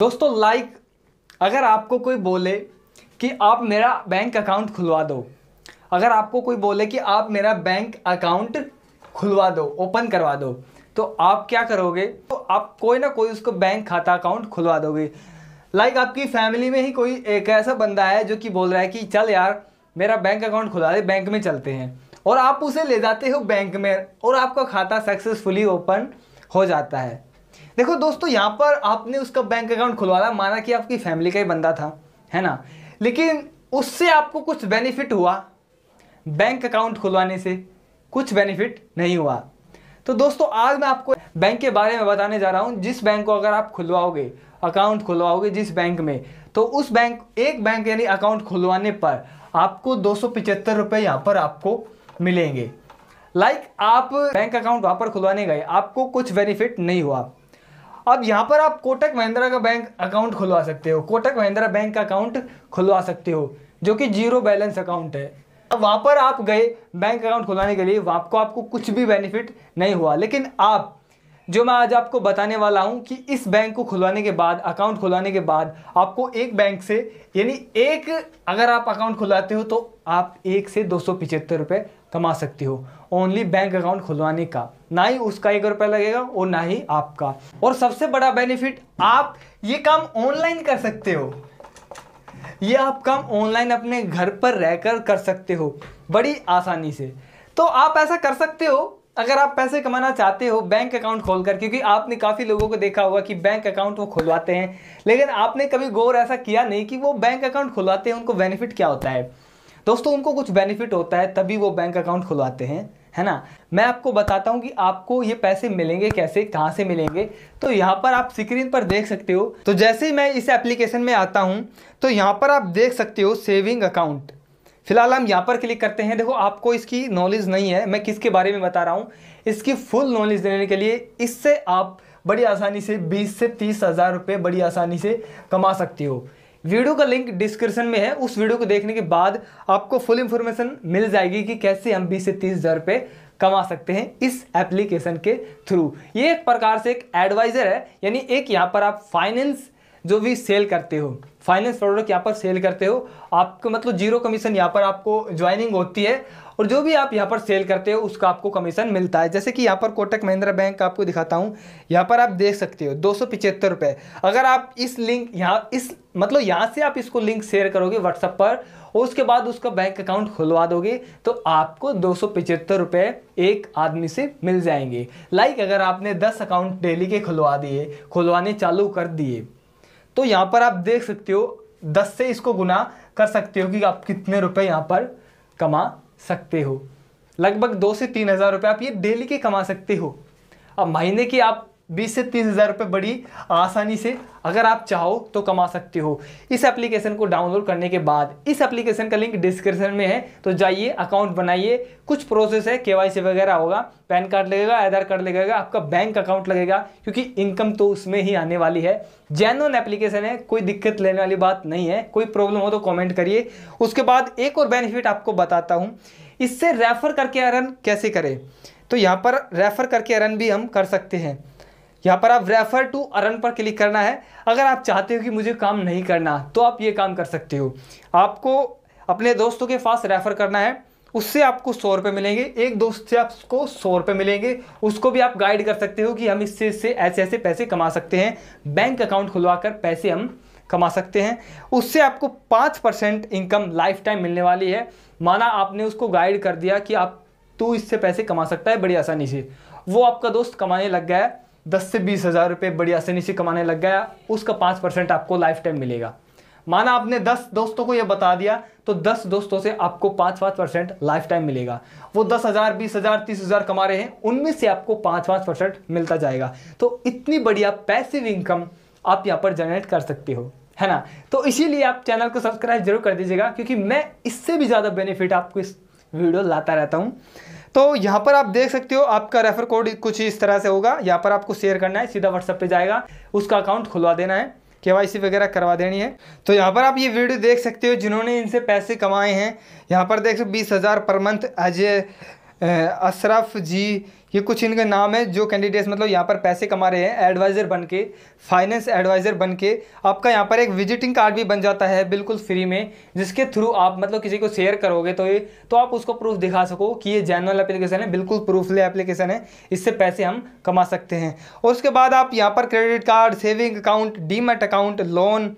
दोस्तों लाइक अगर आपको कोई बोले कि आप मेरा बैंक अकाउंट खुलवा दो अगर आपको कोई बोले कि आप मेरा बैंक अकाउंट खुलवा दो ओपन करवा दो तो आप क्या करोगे तो आप कोई ना कोई उसको बैंक खाता अकाउंट खुलवा दोगे लाइक आपकी फैमिली में ही कोई एक ऐसा बंदा है जो कि बोल रहा है कि चल यार मेरा बैंक अकाउंट खुलवा दे बैंक में चलते हैं और आप उसे ले जाते हो बैंक में और आपका खाता सक्सेसफुली ओपन हो जाता है देखो दोस्तों यहाँ पर आपने उसका बैंक अकाउंट खुलवाया माना कि आपकी फैमिली का ही बंदा था है ना लेकिन उससे आपको कुछ बेनिफिट हुआ बैंक अकाउंट खुलवाने से कुछ बेनिफिट नहीं हुआ तो दोस्तों आज मैं आपको बैंक के बारे में बताने जा रहा हूँ जिस बैंक को अगर आप खुलवाओगे अकाउंट खुलवाओगे जिस बैंक में तो उस बैंक एक बैंक यानी अकाउंट खुलवाने पर आपको दो सौ यहाँ पर आपको मिलेंगे लाइक like, आप बैंक अकाउंट वहाँ पर खुलवाने गए आपको कुछ बेनिफिट नहीं हुआ अब यहाँ पर आप कोटक महिंद्रा का बैंक अकाउंट खुलवा सकते हो कोटक महिंद्रा बैंक का अकाउंट खुलवा सकते हो जो कि जीरो बैलेंस अकाउंट है अब वहाँ पर आप गए बैंक अकाउंट खुलवाने के लिए वहाँ को आपको कुछ भी बेनिफिट नहीं हुआ लेकिन आप जो मैं आज आपको बताने वाला हूँ कि इस बैंक को खुलवाने के बाद अकाउंट खुलवाने के बाद आपको एक बैंक से यानी एक अगर आप अकाउंट खुलवाते हो तो आप एक से दो सौ पिचहत्तर कमा सकते हो ओनली बैंक अकाउंट खुलवाने का ना ही उसका एक रुपया लगेगा और ना ही आपका और सबसे बड़ा बेनिफिट आप ये काम ऑनलाइन कर सकते हो ये आप काम ऑनलाइन अपने घर पर रहकर कर सकते हो बड़ी आसानी से तो आप ऐसा कर सकते हो अगर आप पैसे कमाना चाहते हो बैंक अकाउंट खोलकर क्योंकि आपने काफ़ी लोगों को देखा होगा कि बैंक अकाउंट वो खुलवाते हैं लेकिन आपने कभी गौर ऐसा किया नहीं कि वो बैंक अकाउंट खुलवाते हैं उनको बेनिफिट क्या होता है दोस्तों उनको कुछ बेनिफिट होता है तभी वो बैंक अकाउंट खुलवाते हैं है ना मैं आपको बताता हूँ कि आपको ये पैसे मिलेंगे कैसे कहाँ से मिलेंगे तो यहाँ पर आप स्क्रीन पर देख सकते हो तो जैसे ही मैं इस एप्लीकेशन में आता हूँ तो यहाँ पर आप देख सकते हो सेविंग अकाउंट फिलहाल हम यहाँ पर क्लिक करते हैं देखो आपको इसकी नॉलेज नहीं है मैं किसके बारे में बता रहा हूँ इसकी फुल नॉलेज देने के लिए इससे आप बड़ी आसानी से बीस से तीस हज़ार रुपये बड़ी आसानी से कमा सकते हो वीडियो का लिंक डिस्क्रिप्शन में है उस वीडियो को देखने के बाद आपको फुल इंफॉर्मेशन मिल जाएगी कि कैसे हम बीस से तीस हज़ार रुपये कमा सकते हैं इस एप्लीकेशन के थ्रू ये एक प्रकार से एक एडवाइज़र है यानी एक यहाँ पर आप फाइनेंस जो भी सेल करते हो फाइनेंस प्रोडक्ट यहाँ पर सेल करते हो आपको मतलब जीरो कमीशन यहाँ पर आपको ज्वाइनिंग होती है और जो भी आप यहाँ पर सेल करते हो उसका आपको कमीशन मिलता है जैसे कि यहाँ पर कोटक महिंद्रा बैंक आपको दिखाता हूँ यहाँ पर आप देख सकते हो दो सौ अगर आप इस लिंक यहाँ इस मतलब यहाँ से आप इसको लिंक शेयर करोगे व्हाट्सअप पर और उसके बाद उसका बैंक अकाउंट खुलवा दोगे तो आपको दो सौ एक आदमी से मिल जाएंगे लाइक अगर आपने दस अकाउंट डेली के खुलवा दिए खुलवाने चालू कर दिए तो यहाँ पर आप देख सकते हो दस से इसको गुना कर सकते हो कि आप कितने रुपए यहाँ पर कमा सकते हो लगभग दो से तीन हज़ार रुपये आप ये डेली के कमा सकते हो अब महीने की आप बीस से तीस हज़ार रुपये बड़ी आसानी से अगर आप चाहो तो कमा सकते हो इस एप्लीकेशन को डाउनलोड करने के बाद इस एप्लीकेशन का लिंक डिस्क्रिप्शन में है तो जाइए अकाउंट बनाइए कुछ प्रोसेस है केवाईसी वगैरह होगा पैन कार्ड लगेगा आधार कार्ड लगेगा आपका बैंक अकाउंट लगेगा क्योंकि इनकम तो उसमें ही आने वाली है जैनोन एप्लीकेशन है कोई दिक्कत लेने वाली बात नहीं है कोई प्रॉब्लम हो तो कॉमेंट करिए उसके बाद एक और बेनिफिट आपको बताता हूँ इससे रेफ़र करके अर्न कैसे करें तो यहाँ पर रेफ़र करके अर्न भी हम कर सकते हैं यहाँ पर आप रेफर टू अर्न पर क्लिक करना है अगर आप चाहते हो कि मुझे काम नहीं करना तो आप ये काम कर सकते हो आपको अपने दोस्तों के पास रेफ़र करना है उससे आपको सौ रुपये मिलेंगे एक दोस्त से आपको सौ रुपये मिलेंगे उसको भी आप गाइड कर सकते हो कि हम इससे इससे ऐसे ऐसे पैसे कमा सकते हैं बैंक अकाउंट खुलवा कर पैसे हम कमा सकते हैं उससे आपको पाँच परसेंट इनकम लाइफ टाइम मिलने वाली है माना आपने उसको गाइड कर दिया कि आप तू इससे पैसे कमा सकता है बड़ी आसानी से वो आपका दोस्त कमाने लग गया है दस से बीस हज़ार रुपये बड़ी आसानी से कमाने लग गया उसका पाँच परसेंट आपको लाइफ टाइम मिलेगा माना आपने दस दोस्तों को यह बता दिया तो दस दोस्तों से आपको पाँच पाँच परसेंट लाइफ टाइम मिलेगा वो दस हज़ार बीस हज़ार तीस हज़ार कमा रहे हैं उनमें से आपको पाँच पाँच परसेंट मिलता जाएगा तो इतनी बढ़िया पैसिव इनकम आप यहाँ पर जनरेट कर सकते हो है ना तो इसीलिए आप चैनल को सब्सक्राइब जरूर कर दीजिएगा क्योंकि मैं इससे भी ज़्यादा बेनिफिट आपको इस वीडियो लाता रहता हूँ तो यहाँ पर आप देख सकते हो आपका रेफर कोड कुछ इस तरह से होगा यहाँ पर आपको शेयर करना है सीधा व्हाट्सअप पे जाएगा उसका अकाउंट खुलवा देना है के वगैरह करवा देनी है तो यहाँ पर आप ये वीडियो देख सकते हो जिन्होंने इनसे पैसे कमाए हैं यहाँ पर देख सकते बीस हज़ार पर month as a Ashraf ji ये कुछ इनके नाम है जो कैंडिडेट्स मतलब यहाँ पर पैसे कमा रहे हैं एडवाइज़र बन के फाइनेंस एडवाइज़र बन के आपका यहाँ पर एक विजिटिंग कार्ड भी बन जाता है बिल्कुल फ्री में जिसके थ्रू आप मतलब किसी को शेयर करोगे तो ये तो आप उसको प्रूफ दिखा सको कि ये जैनुअल एप्लीकेशन है बिल्कुल प्रूफले एप्लीकेशन है इससे पैसे हम कमा सकते हैं और उसके बाद आप यहाँ पर credit card saving account demat account loan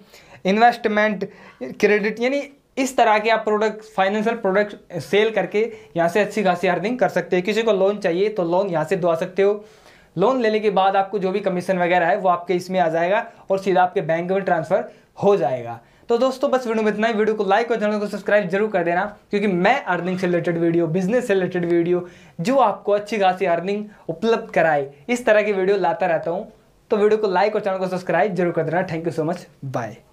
investment credit यानी इस तरह के आप प्रोडक्ट फाइनेंशियल प्रोडक्ट सेल करके यहाँ से अच्छी खासी अर्निंग कर सकते हो किसी को लोन चाहिए तो लोन यहाँ से दवा सकते हो लोन लेने के बाद आपको जो भी कमीशन वगैरह है वो आपके इसमें आ जाएगा और सीधा आपके बैंक में ट्रांसफ़र हो जाएगा तो दोस्तों बस वीडियो में इतना ही वीडियो को लाइक और चैनल को सब्सक्राइब जरूर कर देना क्योंकि मैं अर्निंग से रिलेटेड वीडियो बिजनेस से रिलेटेड वीडियो जो आपको अच्छी खासी अर्निंग उपलब्ध कराए इस तरह की वीडियो लाता रहता हूँ तो वीडियो को लाइक और चैनल को सब्सक्राइब जरूर कर देना thank you so much bye